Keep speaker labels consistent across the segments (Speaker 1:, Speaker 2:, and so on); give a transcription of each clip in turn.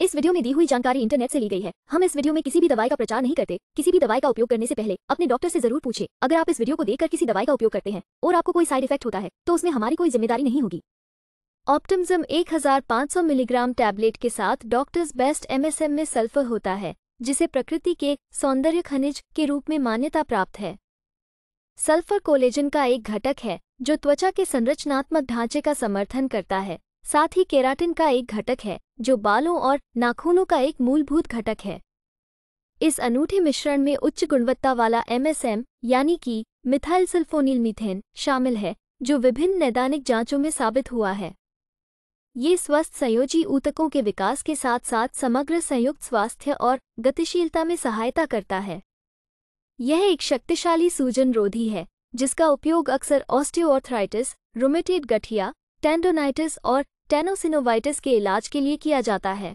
Speaker 1: इस वीडियो में दी हुई जानकारी इंटरनेट से ली गई है हम इस वीडियो में किसी भी दवाई का प्रचार नहीं करते किसी भी दवाई का उपयोग करने से पहले अपने डॉक्टर से जरूर पूछे अगर आप इस वीडियो को देखकर किसी दवाई का उपयोग करते हैं और आपको कोई साइड इफेक्ट होता है तो उसमें हमारी कोई जिम्मेदारी नहीं होगी ऑप्टिम्जम 1500 मिलीग्राम टैबलेट के साथ डॉक्टर्स बेस्ट एमएसएम में सल्फर होता है जिसे प्रकृति के सौंदर्य खनिज के रूप में मान्यता प्राप्त है सल्फर कोलेजन का एक घटक है जो त्वचा के संरचनात्मक ढांचे का समर्थन करता है साथ ही केराटिन का एक घटक है जो बालों और नाखूनों का एक मूलभूत घटक है इस अनूठे मिश्रण में उच्च गुणवत्ता वाला एमएसएम यानी कि मिथाइल सल्फोनिल मीथेन शामिल है जो विभिन्न नैदानिक जांचों में साबित हुआ है ये स्वस्थ संयोजी ऊतकों के विकास के साथ साथ समग्र संयुक्त स्वास्थ्य और गतिशीलता में सहायता करता है यह एक शक्तिशाली सूजन रोधी है जिसका उपयोग अक्सर ऑस्टियोआर्थराइटिस रोमेटेड गठिया टेंडोनाइटिस और टेनोसिनोवाइटिस के इलाज के लिए किया जाता है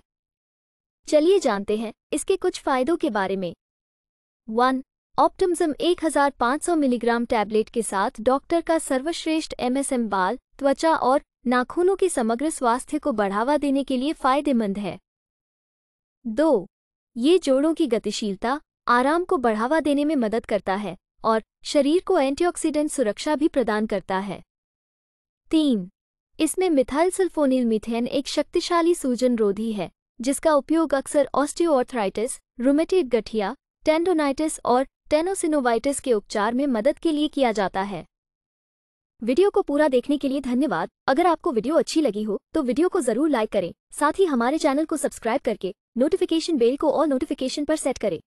Speaker 1: चलिए जानते हैं इसके कुछ फायदों के बारे में वन ऑप्टिमिज्म 1500 मिलीग्राम टैबलेट के साथ डॉक्टर का सर्वश्रेष्ठ एमएसएम बाल त्वचा और नाखूनों के समग्र स्वास्थ्य को बढ़ावा देने के लिए फायदेमंद है दो ये जोड़ों की गतिशीलता आराम को बढ़ावा देने में मदद करता है और शरीर को एंटीऑक्सीडेंट सुरक्षा भी प्रदान करता है तीन इसमें मिथाइल सल्फोनिल मिथेन एक शक्तिशाली सूजन रोधी है जिसका उपयोग अक्सर ऑस्टियोआर्थराइटिस रोमेटेड गठिया टेंडोनाइटिस और टेनोसिनोवाइटिस के उपचार में मदद के लिए किया जाता है वीडियो को पूरा देखने के लिए धन्यवाद अगर आपको वीडियो अच्छी लगी हो तो वीडियो को जरूर लाइक करें साथ ही हमारे चैनल को सब्सक्राइब करके नोटिफिकेशन बेल को और नोटिफिकेशन पर सेट करें